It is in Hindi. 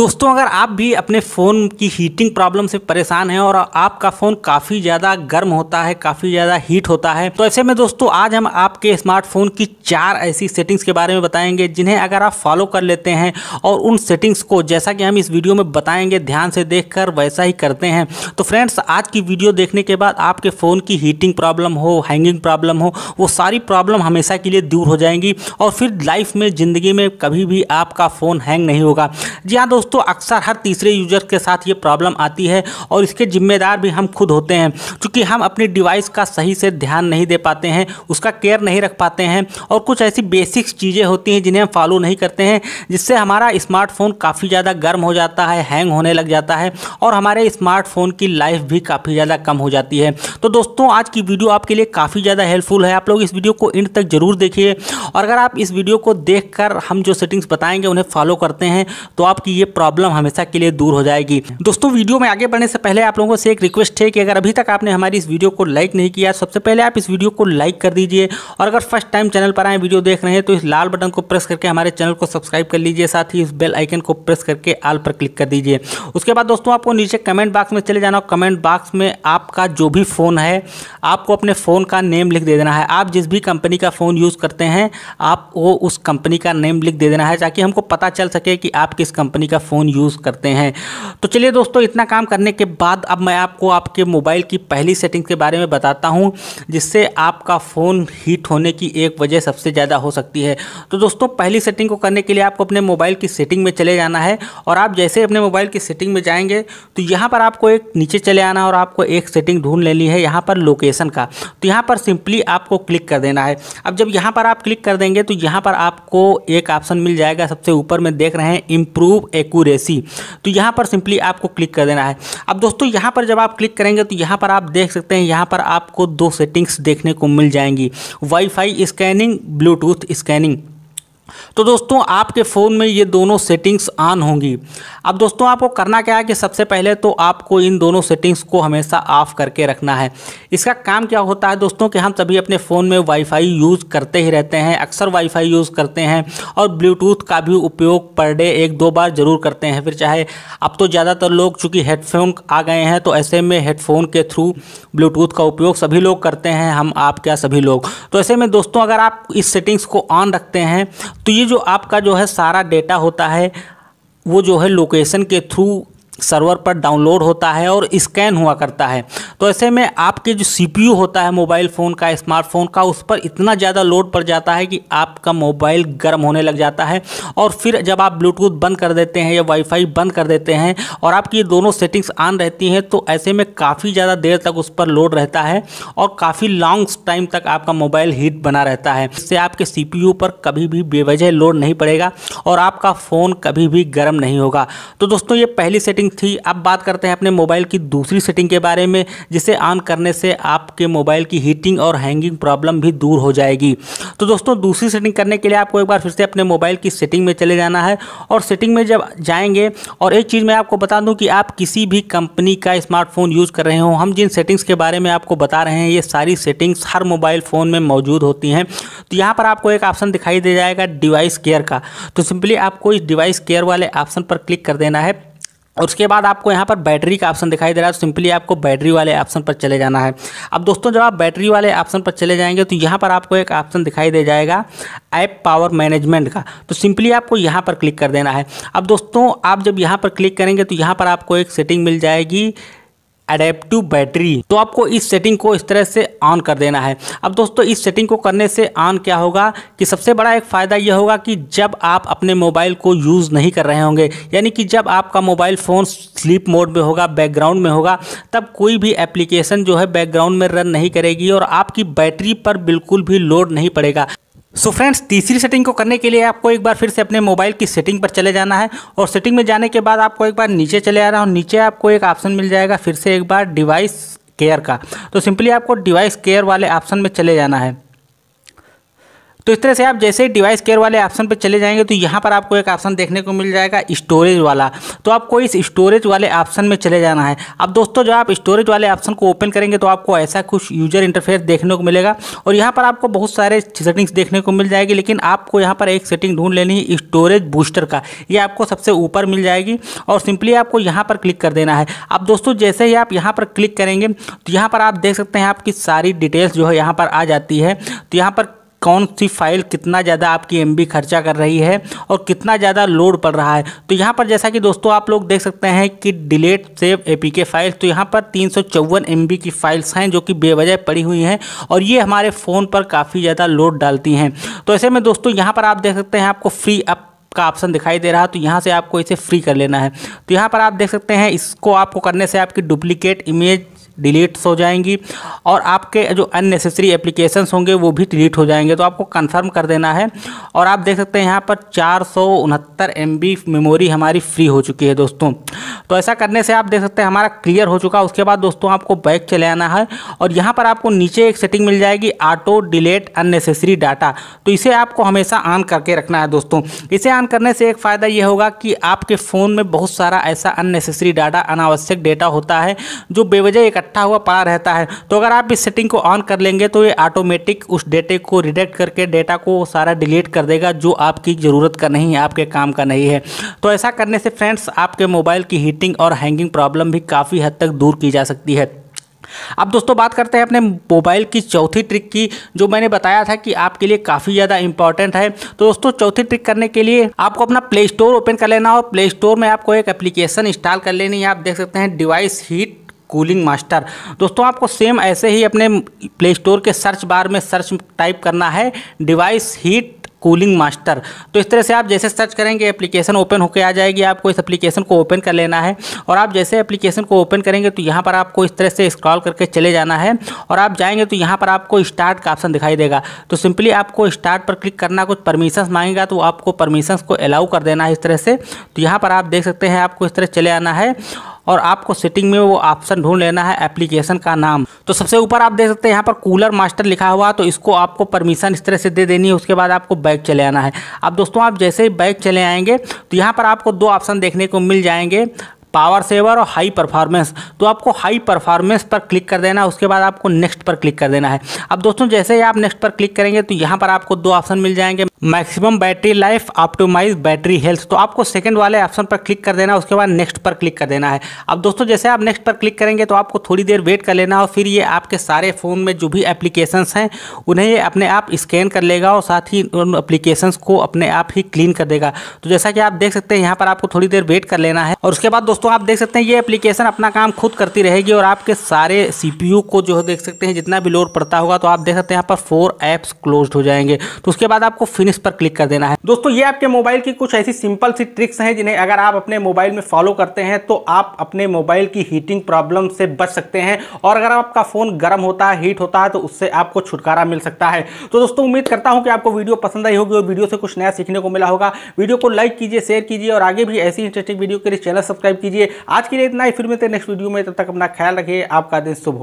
दोस्तों अगर आप भी अपने फ़ोन की हीटिंग प्रॉब्लम से परेशान हैं और आपका फ़ोन काफ़ी ज़्यादा गर्म होता है काफ़ी ज़्यादा हीट होता है तो ऐसे में दोस्तों आज हम आपके स्मार्टफोन की चार ऐसी सेटिंग्स के बारे में बताएंगे जिन्हें अगर आप फॉलो कर लेते हैं और उन सेटिंग्स को जैसा कि हम इस वीडियो में बताएंगे ध्यान से देख कर वैसा ही करते हैं तो फ्रेंड्स आज की वीडियो देखने के बाद आपके फ़ोन की हीटिंग प्रॉब्लम हो हैंगिंग प्रॉब्लम हो वो सारी प्रॉब्लम हमेशा के लिए दूर हो जाएंगी और फिर लाइफ में ज़िंदगी में कभी भी आपका फ़ोन हैंग नहीं होगा जी हाँ दोस्तों दोस्तों अक्सर हर तीसरे यूजर के साथ ये प्रॉब्लम आती है और इसके जिम्मेदार भी हम खुद होते हैं चूँकि हम अपनी डिवाइस का सही से ध्यान नहीं दे पाते हैं उसका केयर नहीं रख पाते हैं और कुछ ऐसी बेसिक चीज़ें होती हैं जिन्हें हम फॉलो नहीं करते हैं जिससे हमारा स्मार्टफोन काफ़ी ज़्यादा गर्म हो जाता है हैंग होने लग जाता है और हमारे स्मार्टफोन की लाइफ भी काफ़ी ज़्यादा कम हो जाती है तो दोस्तों आज की वीडियो आपके लिए काफ़ी ज़्यादा हेल्पफुल है आप लोग इस वीडियो को एंड तक ज़रूर देखिए और अगर आप इस वीडियो को देख कर हम जो सेटिंग्स बताएंगे उन्हें फॉलो करते हैं तो आपकी ये प्रॉब्लम हमेशा के लिए दूर हो जाएगी दोस्तों वीडियो में आगे बढ़ने से पहले आप लोगों से एक रिक्वेस्ट है कि अगर अभी तक आपने हमारी इस वीडियो को लाइक नहीं किया सबसे पहले आप इस वीडियो को लाइक कर दीजिए और अगर फर्स्ट टाइम चैनल पर आए वीडियो देख रहे हैं तो इस लाल बटन को प्रेस करके हमारे चैनल को सब्सक्राइब कर लीजिए साथ ही इस बेल आइकन को प्रेस करके आल पर क्लिक कर दीजिए उसके बाद दोस्तों आपको नीचे कमेंट बॉक्स में चले जाना कमेंट बॉक्स में आपका जो भी फ़ोन है आपको अपने फ़ोन का नेम लिख दे देना है आप जिस भी कंपनी का फ़ोन यूज़ करते हैं आपको उस कंपनी का नेम लिख दे देना है ताकि हमको पता चल सके कि आप किस कंपनी का फ़ोन यूज़ करते हैं तो चलिए दोस्तों इतना काम करने के बाद अब मैं आपको आपके मोबाइल की पहली सेटिंग के बारे में बताता हूँ जिससे आपका फ़ोन हीट होने की एक वजह सबसे ज़्यादा हो सकती है तो दोस्तों पहली सेटिंग को करने के लिए आपको अपने मोबाइल की सेटिंग में चले जाना है और आप जैसे अपने मोबाइल की सेटिंग में जाएंगे तो यहाँ पर आपको एक नीचे चले आना और आपको एक सेटिंग ढूंढ लेनी है यहाँ पर लोकेशन का तो यहाँ पर सिंपली आपको क्लिक कर देना है अब जब यहाँ पर आप क्लिक कर देंगे तो यहाँ पर आपको एक ऑप्शन मिल जाएगा सबसे ऊपर में देख रहे हैं इम्प्रूव एक्यूरेसी तो यहाँ पर सिंपली आपको क्लिक कर देना है अब दोस्तों यहाँ पर जब आप क्लिक करेंगे तो यहाँ पर आप देख सकते हैं यहाँ पर आपको दो सेटिंग्स देखने को मिल जाएंगी वाईफाई स्कैनिंग ब्लूटूथ स्कैनिंग तो दोस्तों आपके फ़ोन में ये दोनों सेटिंग्स ऑन होंगी अब दोस्तों आपको करना क्या है कि सबसे पहले तो आपको इन दोनों सेटिंग्स को हमेशा ऑफ़ करके रखना है इसका काम क्या होता है दोस्तों कि हम सभी अपने फ़ोन में वाईफाई यूज़ करते ही रहते हैं अक्सर वाईफाई यूज़ करते हैं और ब्लूटूथ का भी उपयोग पर डे एक दो बार ज़रूर करते हैं फिर चाहे अब तो ज़्यादातर लोग चूँकि हेडफोन आ गए हैं तो ऐसे में हेडफोन के थ्रू ब्लूटूथ का उपयोग सभी लोग करते हैं हम आप क्या सभी लोग तो ऐसे में दोस्तों अगर आप इस सेटिंग्स को ऑन रखते हैं तो ये जो आपका जो है सारा डेटा होता है वो जो है लोकेशन के थ्रू सर्वर पर डाउनलोड होता है और स्कैन हुआ करता है तो ऐसे में आपके जो सीपीयू होता है मोबाइल फ़ोन का स्मार्टफोन का उस पर इतना ज़्यादा लोड पड़ जाता है कि आपका मोबाइल गर्म होने लग जाता है और फिर जब आप ब्लूटूथ बंद कर देते हैं या वाईफाई बंद कर देते हैं और आपकी दोनों सेटिंग्स ऑन रहती हैं तो ऐसे में काफ़ी ज़्यादा देर तक उस पर लोड रहता है और काफ़ी लॉन्ग टाइम तक आपका मोबाइल हीट बना रहता है इससे आपके सी पर कभी भी बेवजह लोड नहीं पड़ेगा और आपका फ़ोन कभी भी गर्म नहीं होगा तो दोस्तों ये पहली सेटिंग सेटिंग थी अब बात करते हैं अपने मोबाइल की दूसरी सेटिंग के बारे में जिसे ऑन करने से आपके मोबाइल की हीटिंग और हैंगिंग प्रॉब्लम भी दूर हो जाएगी तो दोस्तों दूसरी सेटिंग करने के लिए आपको एक बार फिर से अपने मोबाइल की सेटिंग में चले जाना है और सेटिंग में जब जाएंगे और एक चीज़ मैं आपको बता दूँ कि आप किसी भी कंपनी का स्मार्टफोन यूज़ कर रहे हो हम जिन सेटिंग्स के बारे में आपको बता रहे हैं ये सारी सेटिंग्स हर मोबाइल फ़ोन में मौजूद होती हैं तो यहाँ पर आपको एक ऑप्शन दिखाई दे जाएगा डिवाइस केयर का तो सिंपली आपको इस डिवाइस केयर वाले ऑप्शन पर क्लिक कर देना है और उसके बाद आपको यहाँ पर बैटरी का ऑप्शन दिखाई दे रहा है तो सिंपली आपको बैटरी वाले ऑप्शन पर चले जाना है अब दोस्तों जब आप बैटरी वाले ऑप्शन पर चले जाएंगे तो यहाँ पर आपको एक ऑप्शन दिखाई दे जाएगा ऐप पावर मैनेजमेंट का तो सिंपली आपको यहाँ पर क्लिक कर देना है अब दोस्तों आप जब यहाँ पर क्लिक करेंगे तो यहाँ पर आपको एक सेटिंग मिल जाएगी एडेप्टिव बैटरी तो आपको इस सेटिंग को इस तरह से ऑन कर देना है अब दोस्तों इस सेटिंग को करने से ऑन क्या होगा कि सबसे बड़ा एक फ़ायदा यह होगा कि जब आप अपने मोबाइल को यूज़ नहीं कर रहे होंगे यानी कि जब आपका मोबाइल फ़ोन स्लीप मोड में होगा बैकग्राउंड में होगा तब कोई भी एप्लीकेशन जो है बैकग्राउंड में रन नहीं करेगी और आपकी बैटरी पर बिल्कुल भी लोड नहीं पड़ेगा सो so फ्रेंड्स तीसरी सेटिंग को करने के लिए आपको एक बार फिर से अपने मोबाइल की सेटिंग पर चले जाना है और सेटिंग में जाने के बाद आपको एक बार नीचे चले आना और नीचे आपको एक ऑप्शन मिल जाएगा फिर से एक बार डिवाइस केयर का तो सिंपली आपको डिवाइस केयर वाले ऑप्शन में चले जाना है तो इस तरह से आप जैसे ही डिवाइस केयर वाले ऑप्शन पर चले जाएंगे तो यहाँ पर आपको एक ऑप्शन देखने को मिल जाएगा स्टोरेज वाला तो आपको इस स्टोरेज वाले ऑप्शन में चले जाना है अब दोस्तों जब आप स्टोरेज वाले ऑप्शन को ओपन करेंगे तो आपको ऐसा कुछ यूजर इंटरफेस देखने को मिलेगा और यहाँ पर आपको बहुत सारे सेटिंग्स देखने को मिल जाएगी लेकिन आपको यहाँ पर एक सेटिंग ढूंढ लेनी है स्टोरेज बूस्टर का ये आपको सबसे ऊपर मिल जाएगी और सिंपली आपको यहाँ पर क्लिक कर देना है अब दोस्तों जैसे ही आप यहाँ पर क्लिक करेंगे तो यहाँ पर आप देख सकते हैं आपकी सारी डिटेल्स जो है यहाँ पर आ जाती है तो यहाँ पर कौन सी फाइल कितना ज़्यादा आपकी एम खर्चा कर रही है और कितना ज़्यादा लोड पड़ रहा है तो यहाँ पर जैसा कि दोस्तों आप लोग देख सकते हैं कि delete save A P K files तो यहाँ पर तीन सौ चौवन एम की फाइल्स हैं जो कि बेवजह पड़ी हुई हैं और ये हमारे फ़ोन पर काफ़ी ज़्यादा लोड डालती हैं तो ऐसे में दोस्तों यहाँ पर आप देख सकते हैं आपको फ्री अप का ऑप्शन दिखाई दे रहा है तो यहाँ से आपको इसे फ्री कर लेना है तो यहाँ पर आप देख सकते हैं इसको आपको करने से आपकी डुप्लीकेट इमेज डिलीट्स हो जाएंगी और आपके जो अननेसेसरी एप्लीकेशंस होंगे वो भी डिलीट हो जाएंगे तो आपको कंफर्म कर देना है और आप देख सकते हैं यहाँ पर चार सौ उनहत्तर एम बी मेमोरी हमारी फ्री हो चुकी है दोस्तों तो ऐसा करने से आप देख सकते हैं हमारा क्लियर हो चुका उसके बाद दोस्तों आपको बैक चले आना है और यहाँ पर आपको नीचे एक सेटिंग मिल जाएगी ऑटो डिलेट अननेसेसरी डाटा तो इसे आपको हमेशा ऑन करके रखना है दोस्तों इसे ऑन करने से एक फ़ायदा ये होगा कि आपके फ़ोन में बहुत सारा ऐसा अननेसेसरी डाटा अनावश्यक डेटा होता है जो बेवजह इकट्ठा इकट्ठा हुआ पड़ा रहता है तो अगर आप इस सेटिंग को ऑन कर लेंगे तो ये ऑटोमेटिक उस डेटे को रिडेक्ट करके डेटा को सारा डिलीट कर देगा जो आपकी ज़रूरत का नहीं है आपके काम का नहीं है तो ऐसा करने से फ्रेंड्स आपके मोबाइल की हीटिंग और हैंगिंग प्रॉब्लम भी काफ़ी हद तक दूर की जा सकती है अब दोस्तों बात करते हैं अपने मोबाइल की चौथी ट्रिक की जो मैंने बताया था कि आपके लिए काफ़ी ज़्यादा इंपॉर्टेंट है तो दोस्तों चौथी ट्रिक करने के लिए आपको अपना प्ले स्टोर ओपन कर लेना हो प्ले स्टोर में आपको एक एप्लीकेशन इंस्टॉल कर लेनी है आप देख सकते हैं डिवाइस हीट कूलिंग मास्टर दोस्तों आपको सेम ऐसे ही अपने प्ले स्टोर के सर्च बार में सर्च टाइप करना है डिवाइस हीट कूलिंग मास्टर तो इस तरह से आप जैसे सर्च करेंगे एप्लीकेशन ओपन होकर आ जाएगी आपको इस एप्लीकेशन को ओपन कर लेना है और आप जैसे एप्लीकेशन को ओपन करेंगे तो यहाँ पर आपको इस तरह से स्क्रॉल करके चले जाना है और आप जाएंगे तो यहाँ पर आपको स्टार्ट का ऑप्शन दिखाई देगा तो सिंपली आपको स्टार्ट पर क्लिक करना कुछ परमिशंस मांगेगा तो आपको परमिशंस को अलाउ कर देना है इस तरह से तो यहाँ पर आप देख सकते हैं आपको इस तरह चले आना है और आपको सेटिंग में वो ऑप्शन ढूंढ लेना है एप्लीकेशन का नाम तो सबसे ऊपर आप देख सकते हैं यहाँ पर कूलर मास्टर लिखा हुआ तो इसको आपको परमिशन इस तरह से दे देनी है उसके बाद आपको बैग चले आना है अब दोस्तों आप जैसे ही बैग चले आएंगे तो यहाँ पर आपको दो ऑप्शन देखने को मिल जाएंगे पावर सेवर और हाई परफॉर्मेंस तो आपको हाई परफॉर्मेंस पर क्लिक कर देना उसके बाद आपको नेक्स्ट पर क्लिक कर देना है अब दोस्तों जैसे ही आप नेक्स्ट पर क्लिक करेंगे तो यहाँ पर आपको दो ऑप्शन मिल जाएंगे maximum battery life optimize battery health तो आपको सेकंड वाले ऑप्शन पर क्लिक कर देना उसके बाद नेक्स्ट पर क्लिक कर देना है अब दोस्तों जैसे आप नेक्स्ट पर क्लिक करेंगे तो आपको थोड़ी देर वेट कर लेना और फिर ये आपके सारे फ़ोन में जो भी एप्लीकेशंस हैं उन्हें ये अपने आप स्कैन कर लेगा और साथ ही उन एप्लीकेशंस को अपने आप ही क्लीन कर देगा तो जैसा कि आप देख सकते हैं यहाँ पर आपको थोड़ी देर वेट कर लेना है और उसके बाद दोस्तों दोस्तों आप देख सकते हैं ये एप्लीकेशन अपना काम खुद करती रहेगी और आपके सारे सीपीयू को जो है देख सकते हैं जितना भी लोड पड़ता होगा तो आप देख सकते हैं यहाँ पर फोर ऐप्स क्लोज हो जाएंगे तो उसके बाद आपको फिनिश पर क्लिक कर देना है दोस्तों ये आपके मोबाइल की कुछ ऐसी सिंपल सी ट्रिक्स हैं जिन्हें अगर आप अपने मोबाइल में फॉलो करते हैं तो आप अपने मोबाइल की हीटिंग प्रॉब्लम से बच सकते हैं और अगर आपका फ़ोन गर्म होता है हीट होता है तो उससे आपको छुटकारा मिल सकता है तो दोस्तों उम्मीद करता हूँ कि आपको वीडियो पसंद आई होगी और वीडियो से कुछ नया सीखने को मिला होगा वीडियो को लाइक कीजिए शेयर कीजिए और आगे भी ऐसी इंटरेस्टिंग वीडियो के लिए चैनल सब्सक्राइब कीजिए कीजिए आज के लिए इतना ही फिर मिलते हैं नेक्स्ट वीडियो में तब तक अपना ख्याल रखिए आपका दिन शुभ